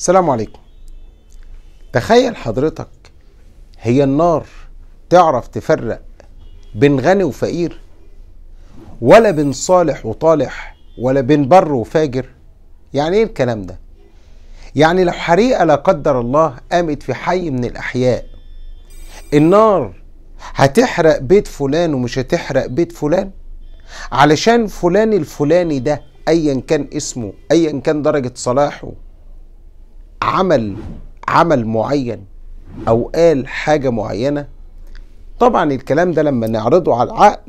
السلام عليكم تخيل حضرتك هي النار تعرف تفرق بين غني وفقير ولا بين صالح وطالح ولا بين بر وفاجر يعني ايه الكلام ده يعني لو حريقه لا قدر الله قامت في حي من الاحياء النار هتحرق بيت فلان ومش هتحرق بيت فلان علشان فلان الفلاني ده ايا كان اسمه ايا كان درجه صلاحه عمل عمل معين او قال حاجه معينه طبعا الكلام ده لما نعرضه على العقل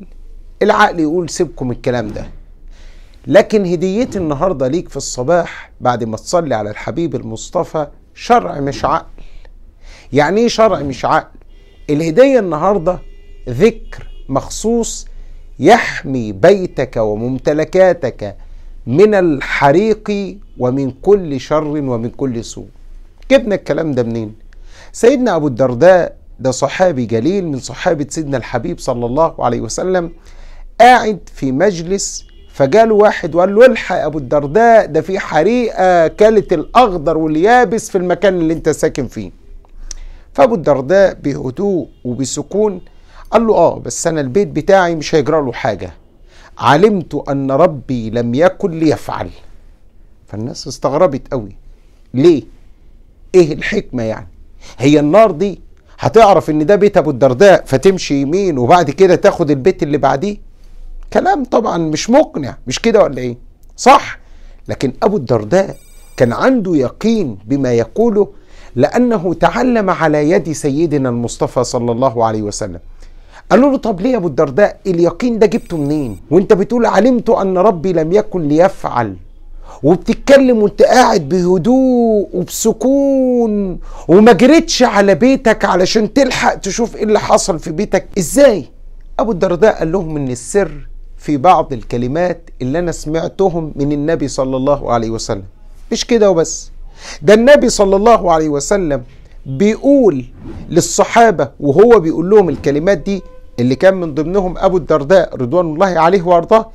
العقل يقول سيبكم الكلام ده لكن هديتي النهارده ليك في الصباح بعد ما تصلي على الحبيب المصطفى شرع مش عقل يعني ايه شرع مش عقل الهديه النهارده ذكر مخصوص يحمي بيتك وممتلكاتك من الحريق ومن كل شر ومن كل سوء جبنا الكلام ده منين سيدنا أبو الدرداء ده صحابي جليل من صحابة سيدنا الحبيب صلى الله عليه وسلم قاعد في مجلس فجاله واحد وقال له الحق يا ابو الدرداء ده في حريقه كلت الاخضر واليابس في المكان اللي انت ساكن فيه فابو الدرداء بهدوء وبسكون قال له اه بس انا البيت بتاعي مش هيجرى له حاجه علمت أن ربي لم يكن ليفعل فالناس استغربت قوي ليه ايه الحكمة يعني هي النار دي هتعرف ان ده بيت ابو الدرداء فتمشي يمين وبعد كده تاخد البيت اللي بعديه كلام طبعا مش مقنع مش كده ولا ايه صح لكن ابو الدرداء كان عنده يقين بما يقوله لانه تعلم على يد سيدنا المصطفى صلى الله عليه وسلم قالوا له طب ليه يا ابو الدرداء اليقين ده جبته منين وانت بتقول علمت ان ربي لم يكن ليفعل وبتتكلم وانت قاعد بهدوء وبسكون وما جريتش على بيتك علشان تلحق تشوف ايه اللي حصل في بيتك ازاي ابو الدرداء قال لهم ان السر في بعض الكلمات اللي انا سمعتهم من النبي صلى الله عليه وسلم مش كده وبس ده النبي صلى الله عليه وسلم بيقول للصحابه وهو بيقول لهم الكلمات دي اللي كان من ضمنهم أبو الدرداء رضوان الله عليه وأرضاه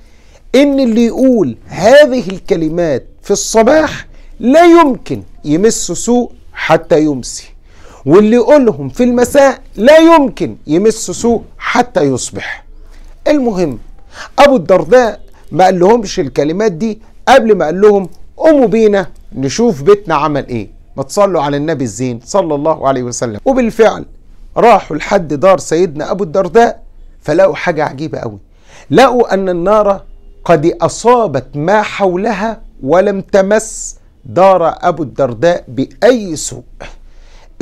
إن اللي يقول هذه الكلمات في الصباح لا يمكن يمس سوء حتى يمسي واللي يقولهم في المساء لا يمكن يمس سوء حتى يصبح المهم أبو الدرداء ما قال لهمش الكلمات دي قبل ما قال لهم قوموا بينا نشوف بيتنا عمل ايه ما تصلوا على النبي الزين صلى الله عليه وسلم وبالفعل راحوا لحد دار سيدنا أبو الدرداء فلقوا حاجة عجيبة قوي لقوا أن النار قد أصابت ما حولها ولم تمس دار أبو الدرداء بأي سوء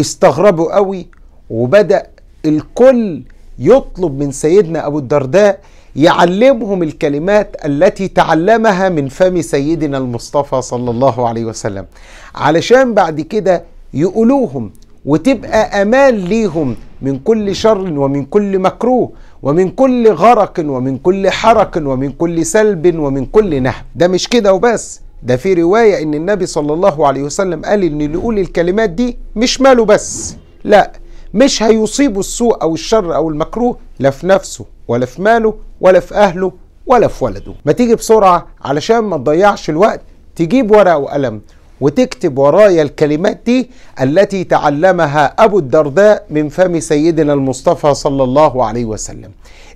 استغربوا قوي وبدأ الكل يطلب من سيدنا أبو الدرداء يعلمهم الكلمات التي تعلمها من فم سيدنا المصطفى صلى الله عليه وسلم علشان بعد كده يقولوهم وتبقى امان ليهم من كل شر ومن كل مكروه ومن كل غرق ومن كل حرك ومن كل سلب ومن كل نهب ده مش كده وبس ده في رواية ان النبي صلى الله عليه وسلم قال ان اللي يقول الكلمات دي مش ماله بس لا مش هيصيبه السوء او الشر او المكروه لا في نفسه ولا في ماله ولا في اهله ولا في ولده ما تيجي بسرعة علشان ما تضيعش الوقت تجيب ورقة وقلم وتكتب ورايا الكلمات دي التي تعلمها أبو الدرداء من فم سيدنا المصطفى صلى الله عليه وسلم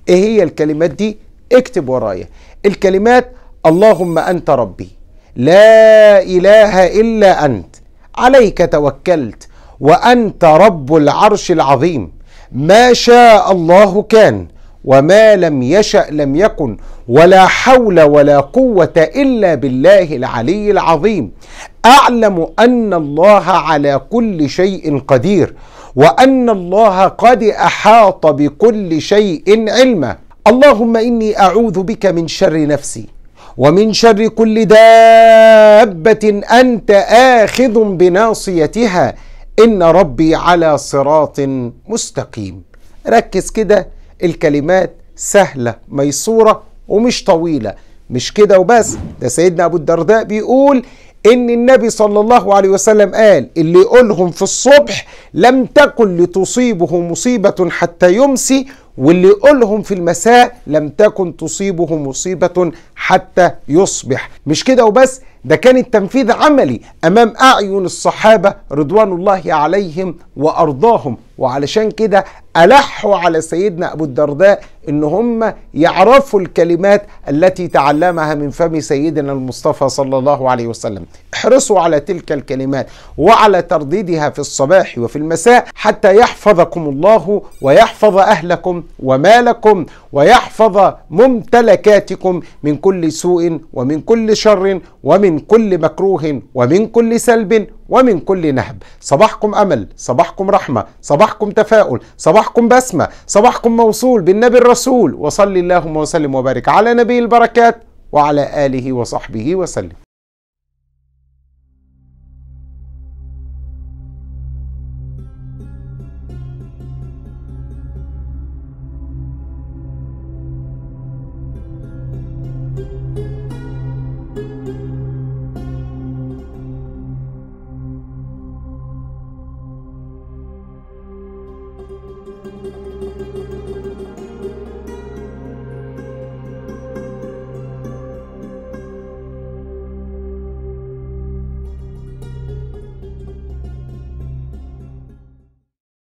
إيه هي الكلمات دي؟ اكتب ورايا الكلمات اللهم أنت ربي لا إله إلا أنت عليك توكلت وأنت رب العرش العظيم ما شاء الله كان وما لم يشأ لم يكن ولا حول ولا قوة إلا بالله العلي العظيم أعلم أن الله على كل شيء قدير وأن الله قد أحاط بكل شيء علما اللهم إني أعوذ بك من شر نفسي ومن شر كل دابة أنت آخذ بناصيتها إن ربي على صراط مستقيم ركز كده الكلمات سهلة ميسورة ومش طويلة مش كده وبس ده سيدنا أبو الدرداء بيقول إن النبي صلى الله عليه وسلم قال اللي يقولهم في الصبح لم تكن لتصيبه مصيبة حتى يمسي واللي يقولهم في المساء لم تكن تصيبه مصيبة حتى يصبح مش كده وبس ده كان التنفيذ عملي امام اعين الصحابه رضوان الله عليهم وارضاهم وعلشان كده الحوا على سيدنا ابو الدرداء ان هم يعرفوا الكلمات التي تعلمها من فم سيدنا المصطفى صلى الله عليه وسلم احرصوا على تلك الكلمات وعلى ترديدها في الصباح وفي المساء حتى يحفظكم الله ويحفظ اهلكم ومالكم ويحفظ ممتلكاتكم من كل كل سوء ومن كل شر ومن كل مكروه ومن كل سلب ومن كل نهب صباحكم أمل صباحكم رحمة صباحكم تفاؤل صباحكم بسمة صباحكم موصول بالنبي الرسول وصلي اللهم وسلم وبارك على نبي البركات وعلى آله وصحبه وسلم